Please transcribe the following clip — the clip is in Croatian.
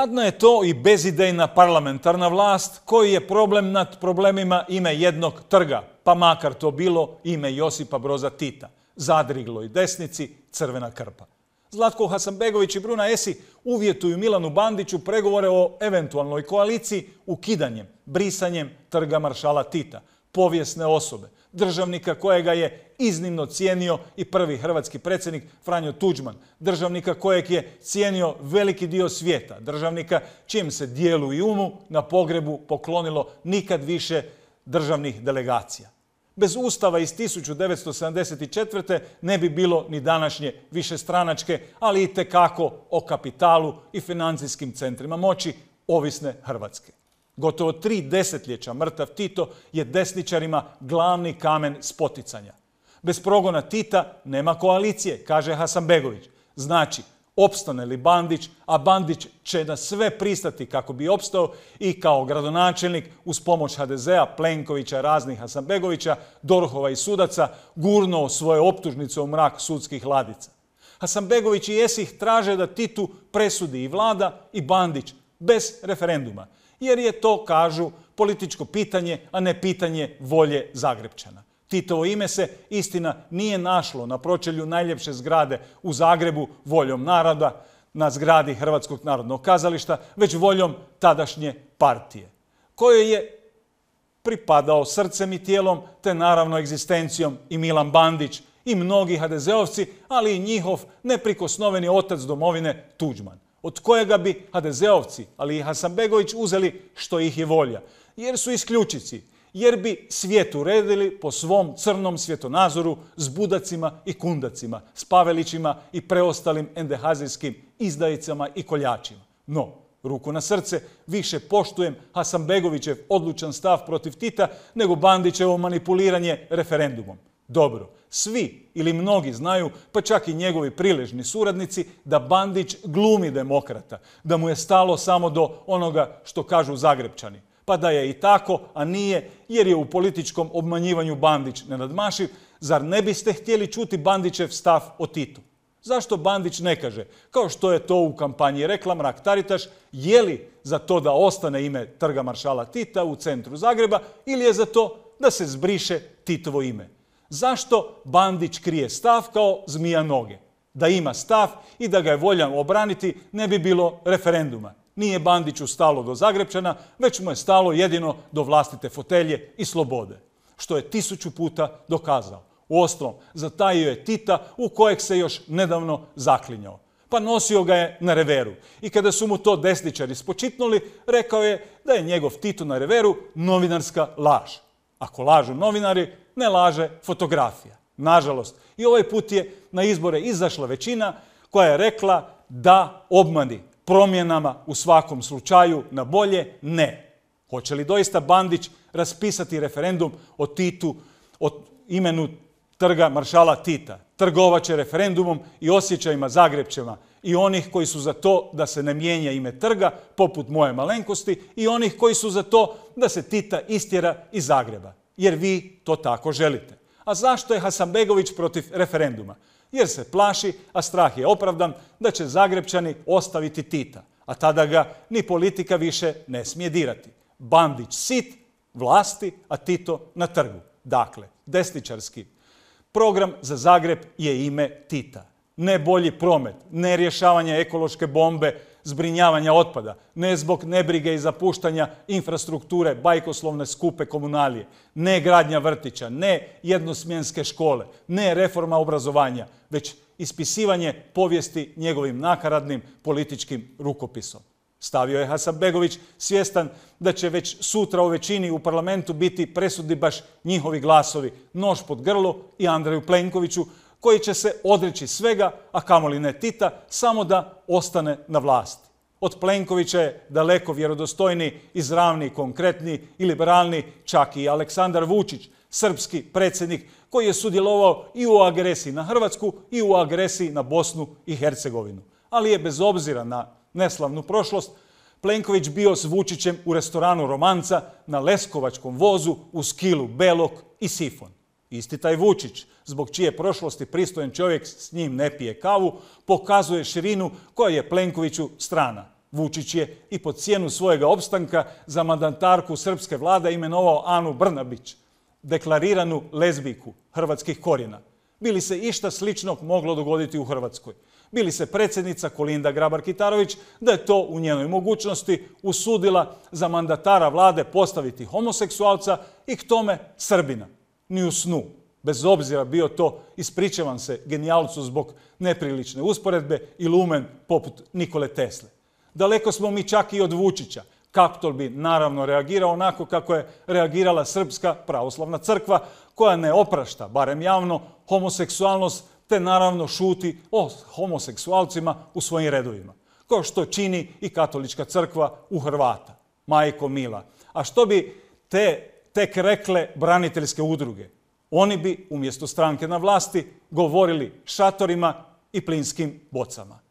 jadna je to i bezidejna parlamentarna vlast koji je problem nad problemima ime jednog trga, pa makar to bilo ime Josipa Broza Tita. Zadriglo i desnici, crvena krpa. Zlatko Hasanbegović i Bruna Esi uvjetuju Milanu Bandiću pregovore o eventualnoj koaliciji ukidanjem, brisanjem trga maršala Tita povijesne osobe, državnika kojega je iznimno cijenio i prvi hrvatski predsjednik Franjo Tuđman, državnika kojeg je cijenio veliki dio svijeta, državnika čijem se dijelu i umu na pogrebu poklonilo nikad više državnih delegacija. Bez ustava iz 1974. ne bi bilo ni današnje višestranačke, ali i tekako o kapitalu i financijskim centrima moći ovisne Hrvatske gotovo tri desetljeća mrtav Tito je desničarima glavni kamen spoticanja. Bez progona Tita nema koalicije, kaže Hasanbegović. Znači, opstane li Bandić, a Bandić će na sve pristati kako bi opstao i kao gradonačelnik uz pomoć HDZ-a, Plenkovića, raznih Hasanbegovića, Dorhova i sudaca gurnuo svoje optužnice u mrak sudskih ladica. Hasanbegović i Esih traže da Titu presudi i vlada i Bandić bez referenduma jer je to, kažu, političko pitanje, a ne pitanje volje Zagrebčana. Titovo ime se, istina, nije našlo na pročelju najljepše zgrade u Zagrebu voljom naroda, na zgradi Hrvatskog narodnog kazališta, već voljom tadašnje partije, koje je pripadao srcem i tijelom, te naravno egzistencijom i Milan Bandić i mnogi HDZ-ovci, ali i njihov neprikosnoveni otac domovine Tuđman od kojega bi Hadezeovci, ali i Hasanbegović uzeli što ih je volja. Jer su isključici, jer bi svijet uredili po svom crnom svjetonazoru s budacima i kundacima, s pavelićima i preostalim endehazijskim izdajicama i koljačima. No, ruku na srce, više poštujem Hasanbegovićev odlučan stav protiv Tita nego Bandićevo manipuliranje referendumom. Dobro, svi ili mnogi znaju, pa čak i njegovi priležni suradnici, da Bandić glumi demokrata, da mu je stalo samo do onoga što kažu Zagrebčani. Pa da je i tako, a nije, jer je u političkom obmanjivanju Bandić nenadmašiv, zar ne biste htjeli čuti Bandićev stav o Titu? Zašto Bandić ne kaže, kao što je to u kampanji rekla Mrak Taritaš, je li za to da ostane ime trga maršala Tita u centru Zagreba ili je za to da se zbriše Titovo ime? Zašto Bandić krije stav kao zmija noge? Da ima stav i da ga je voljan obraniti ne bi bilo referenduma. Nije Bandiću stalo do Zagrepčana, već mu je stalo jedino do vlastite fotelje i slobode. Što je tisuću puta dokazao. Uostalom, zatajio je Tita u kojeg se još nedavno zaklinjao. Pa nosio ga je na reveru. I kada su mu to desničari spočitnuli, rekao je da je njegov Tito na reveru novinarska laž. Ako lažu novinari, ne laže fotografija. Nažalost, i ovaj put je na izbore izašla većina koja je rekla da obmani promjenama u svakom slučaju na bolje ne. Hoće li doista Bandić raspisati referendum o Titu, o imenu trga maršala Tita? Trgovaće referendumom i osjećajima Zagrebčeva i onih koji su za to da se ne mijenja ime trga, poput moje malenkosti, i onih koji su za to da se Tita istjera iz Zagreba jer vi to tako želite. A zašto je Hasanbegović protiv referenduma? Jer se plaši, a strah je opravdan, da će Zagrebčani ostaviti Tita, a tada ga ni politika više ne smije dirati. Bandić sit, vlasti, a Tito na trgu. Dakle, desničarski program za Zagreb je ime Tita ne bolji promet, ne rješavanje ekološke bombe, zbrinjavanja otpada, ne zbog nebrige i zapuštanja infrastrukture, bajkoslovne skupe komunalije, ne gradnja vrtića, ne jednosmjenske škole, ne reforma obrazovanja, već ispisivanje povijesti njegovim nakaradnim političkim rukopisom. Stavio je Begović svjestan da će već sutra u većini u parlamentu biti presudi baš njihovi glasovi, nož pod grlo i Andreju Plenkoviću koji će se odreći svega, a kamoli ne Tita, samo da ostane na vlasti. Od Plenkovića je daleko vjerodostojni, izravni, konkretni i liberalni, čak i Aleksandar Vučić, srpski predsjednik koji je sudjelovao i u agresiji na Hrvatsku i u agresiji na Bosnu i Hercegovinu. Ali je bez obzira na neslavnu prošlost, Plenković bio s Vučićem u restoranu Romanca na Leskovačkom vozu u skilu Belok i Sifon. Isti taj Vučić, zbog čije prošlosti pristojen čovjek s njim ne pije kavu, pokazuje širinu koja je Plenkoviću strana. Vučić je i po cijenu svojega opstanka za mandantarku srpske vlade imenovao Anu Brnabić, deklariranu lezbiku hrvatskih korijena. Bili se išta sličnog moglo dogoditi u Hrvatskoj. Bili se predsjednica Kolinda Grabar-Kitarović da je to u njenoj mogućnosti usudila za mandatara vlade postaviti homoseksualca i k tome Srbina ni u snu. Bez obzira bio to, ispričavam se, genijalcu zbog neprilične usporedbe i lumen poput Nikole Tesle. Daleko smo mi čak i od Vučića. Kaptol bi naravno reagirao onako kako je reagirala Srpska pravoslavna crkva koja ne oprašta, barem javno, homoseksualnost te naravno šuti o homoseksualcima u svojim redovima. Kao što čini i katolička crkva u Hrvata, majko Mila. A što bi te tek rekle braniteljske udruge. Oni bi umjesto stranke na vlasti govorili šatorima i plinskim bocama.